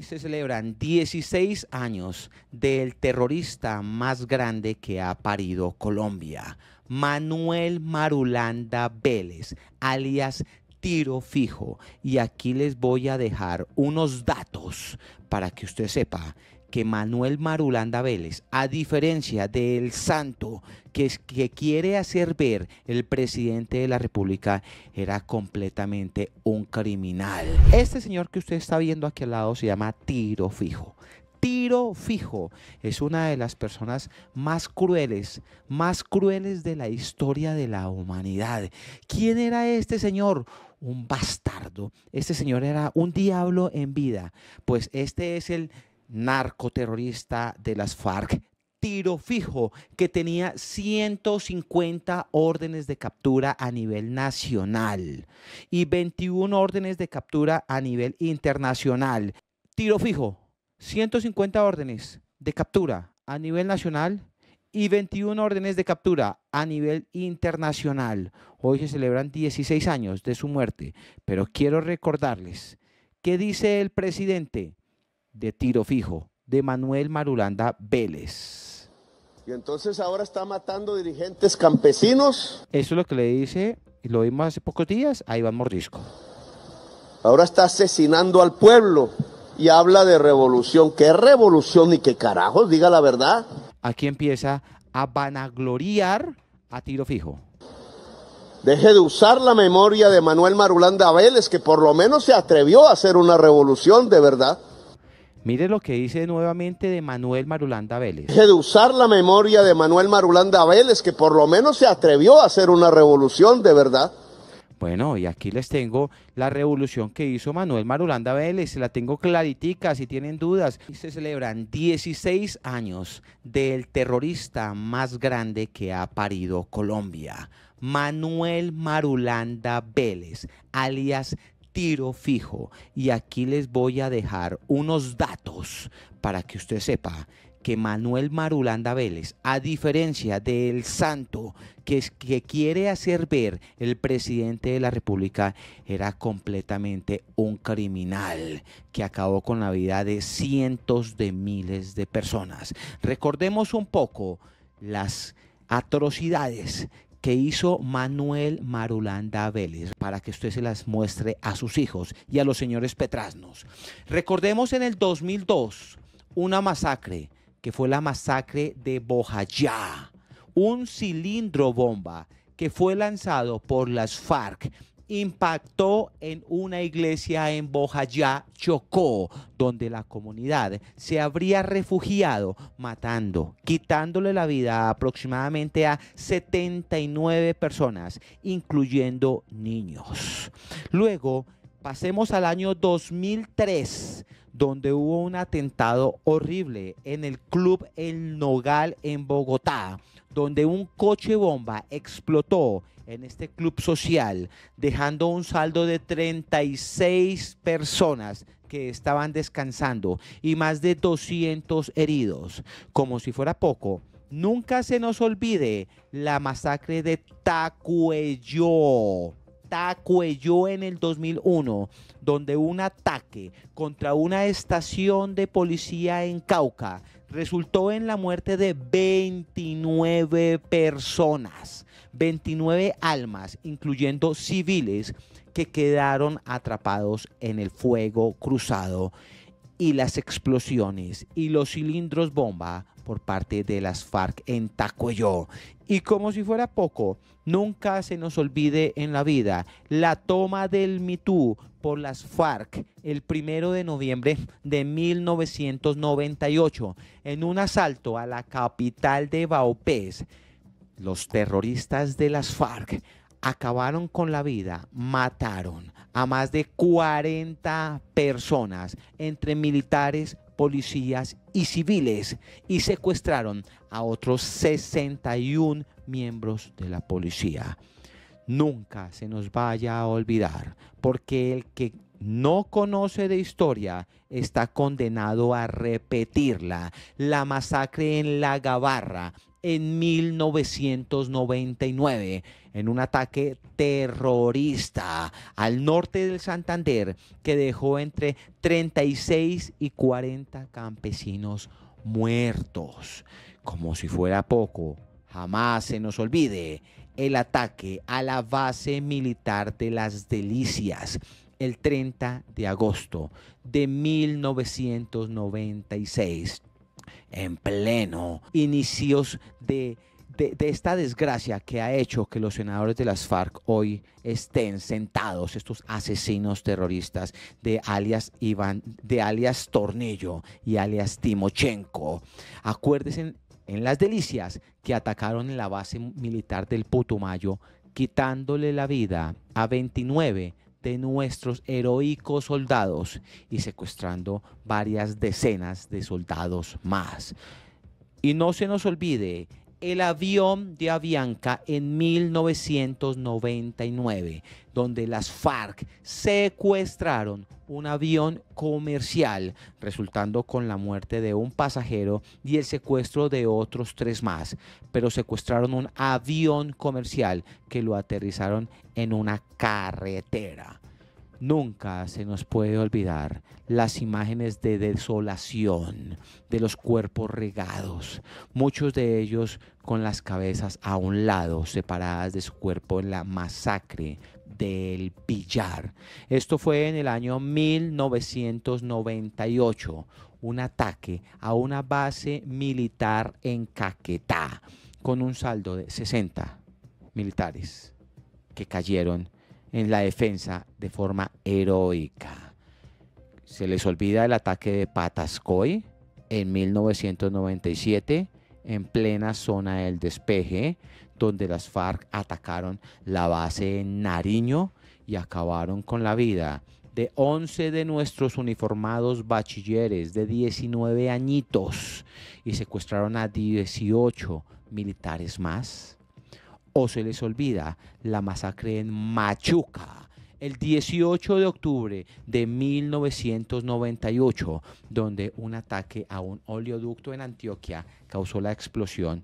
se celebran 16 años del terrorista más grande que ha parido Colombia, Manuel Marulanda Vélez, alias Tiro Fijo. Y aquí les voy a dejar unos datos para que usted sepa que Manuel Marulanda Vélez, a diferencia del santo que, que quiere hacer ver el presidente de la República, era completamente un criminal. Este señor que usted está viendo aquí al lado se llama Tiro Fijo tiro fijo. Es una de las personas más crueles, más crueles de la historia de la humanidad. ¿Quién era este señor? Un bastardo. Este señor era un diablo en vida. Pues este es el narcoterrorista de las FARC tiro fijo que tenía 150 órdenes de captura a nivel nacional y 21 órdenes de captura a nivel internacional. Tiro fijo, 150 órdenes de captura a nivel nacional y 21 órdenes de captura a nivel internacional. Hoy se celebran 16 años de su muerte, pero quiero recordarles que dice el presidente de tiro fijo, de Manuel Marulanda Vélez. Y entonces ahora está matando dirigentes campesinos. Eso es lo que le dice, y lo vimos hace pocos días, ahí Iván Mordisco. Ahora está asesinando al pueblo y habla de revolución. ¿Qué revolución y qué carajos? Diga la verdad. Aquí empieza a vanagloriar a tiro fijo. Deje de usar la memoria de Manuel Marulanda Vélez, que por lo menos se atrevió a hacer una revolución de verdad. Mire lo que dice nuevamente de Manuel Marulanda Vélez. De usar la memoria de Manuel Marulanda Vélez, que por lo menos se atrevió a hacer una revolución de verdad. Bueno, y aquí les tengo la revolución que hizo Manuel Marulanda Vélez, la tengo claritica si tienen dudas. Se celebran 16 años del terrorista más grande que ha parido Colombia, Manuel Marulanda Vélez, alias tiro fijo y aquí les voy a dejar unos datos para que usted sepa que Manuel Marulanda Vélez, a diferencia del santo que, es, que quiere hacer ver el presidente de la República, era completamente un criminal que acabó con la vida de cientos de miles de personas. Recordemos un poco las atrocidades que hizo Manuel Marulanda Vélez para que usted se las muestre a sus hijos y a los señores Petrasnos. Recordemos en el 2002 una masacre, que fue la masacre de Bojayá, un cilindro bomba que fue lanzado por las FARC impactó en una iglesia en Bojayá, Chocó, donde la comunidad se habría refugiado matando, quitándole la vida aproximadamente a 79 personas, incluyendo niños. Luego, pasemos al año 2003 donde hubo un atentado horrible en el club El Nogal en Bogotá, donde un coche bomba explotó en este club social, dejando un saldo de 36 personas que estaban descansando y más de 200 heridos. Como si fuera poco, nunca se nos olvide la masacre de Tacuello. Tacuello en el 2001, donde un ataque contra una estación de policía en Cauca resultó en la muerte de 29 personas, 29 almas, incluyendo civiles que quedaron atrapados en el fuego cruzado y las explosiones y los cilindros bomba por parte de las FARC en Tacuayó. Y como si fuera poco, nunca se nos olvide en la vida la toma del Mitú por las FARC el primero de noviembre de 1998 en un asalto a la capital de Baupés. Los terroristas de las FARC acabaron con la vida, mataron a más de 40 personas, entre militares, policías y civiles y secuestraron a otros 61 miembros de la policía. Nunca se nos vaya a olvidar, porque el que no conoce de historia está condenado a repetirla. La masacre en La Gabarra en 1999 en un ataque terrorista al norte del Santander que dejó entre 36 y 40 campesinos muertos. Como si fuera poco, jamás se nos olvide el ataque a la base militar de las Delicias el 30 de agosto de 1996 en pleno inicios de, esta desgracia que ha hecho que los senadores de las FARC hoy estén sentados, estos asesinos terroristas de alias Iván, de alias Tornillo y alias Timochenko. Acuérdense en las delicias que atacaron en la base militar del Putumayo, quitándole la vida a 29 de nuestros heroicos soldados y secuestrando varias decenas de soldados más. Y no se nos olvide el avión de Avianca en 1999, donde las FARC secuestraron un avión comercial, resultando con la muerte de un pasajero y el secuestro de otros tres más. Pero secuestraron un avión comercial que lo aterrizaron en una carretera. Nunca se nos puede olvidar las imágenes de desolación de los cuerpos regados, muchos de ellos con las cabezas a un lado, separadas de su cuerpo en la masacre del Pillar. Esto fue en el año 1998, un ataque a una base militar en Caquetá, con un saldo de 60 militares que cayeron en la defensa de forma heroica. Se les olvida el ataque de Patascoy en 1997 en plena zona del despeje, donde las FARC atacaron la base en Nariño y acabaron con la vida de 11 de nuestros uniformados bachilleres de 19 añitos y secuestraron a 18 militares más o se les olvida la masacre en Machuca el 18 de octubre de 1998, donde un ataque a un oleoducto en Antioquia causó la explosión,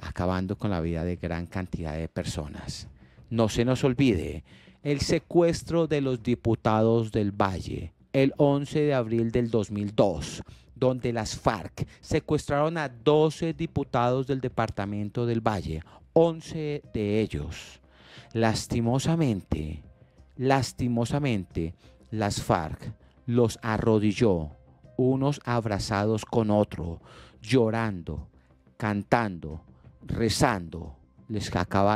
acabando con la vida de gran cantidad de personas. No se nos olvide el secuestro de los diputados del Valle el 11 de abril del 2002 donde las FARC secuestraron a 12 diputados del departamento del Valle, 11 de ellos. Lastimosamente, lastimosamente, las FARC los arrodilló, unos abrazados con otro, llorando, cantando, rezando. Les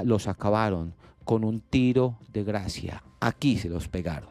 los acabaron con un tiro de gracia. Aquí se los pegaron.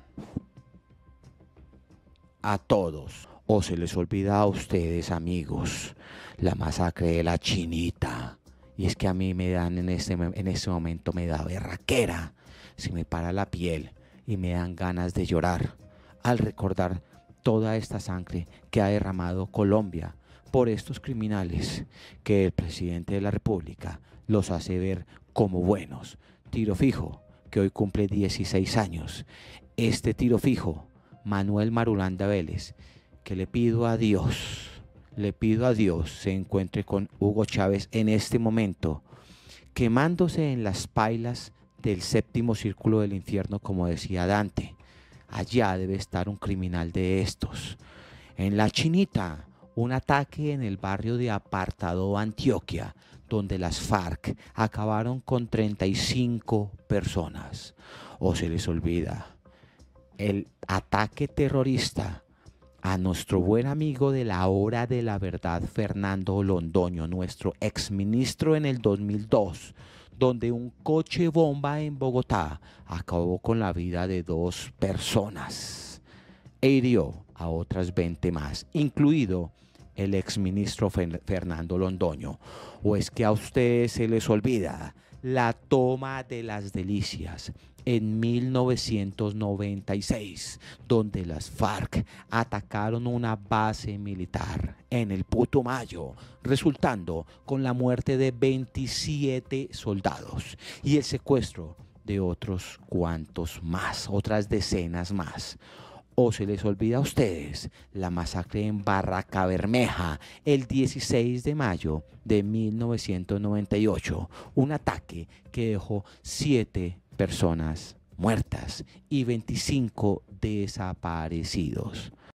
A todos. ¿O se les olvida a ustedes, amigos, la masacre de la chinita? Y es que a mí me dan en este en momento, me da berraquera, se me para la piel y me dan ganas de llorar al recordar toda esta sangre que ha derramado Colombia por estos criminales que el presidente de la República los hace ver como buenos. Tiro fijo, que hoy cumple 16 años. Este tiro fijo, Manuel Marulanda Vélez, que le pido a Dios le pido a Dios se encuentre con Hugo Chávez en este momento, quemándose en las pailas del séptimo círculo del infierno, como decía Dante. Allá debe estar un criminal de estos. En la Chinita, un ataque en el barrio de Apartado, Antioquia, donde las FARC acabaron con 35 personas. O se les olvida el ataque terrorista a nuestro buen amigo de la hora de la verdad, Fernando Londoño, nuestro exministro en el 2002, donde un coche bomba en Bogotá acabó con la vida de dos personas e hirió a otras 20 más, incluido el exministro Fernando Londoño. ¿O es que a ustedes se les olvida la toma de las delicias en 1996, donde las FARC atacaron una base militar en el Putumayo, resultando con la muerte de 27 soldados y el secuestro de otros cuantos más, otras decenas más o se les olvida a ustedes la masacre en Barraca Bermeja el 16 de mayo de 1998, un ataque que dejó siete personas muertas y 25 desaparecidos.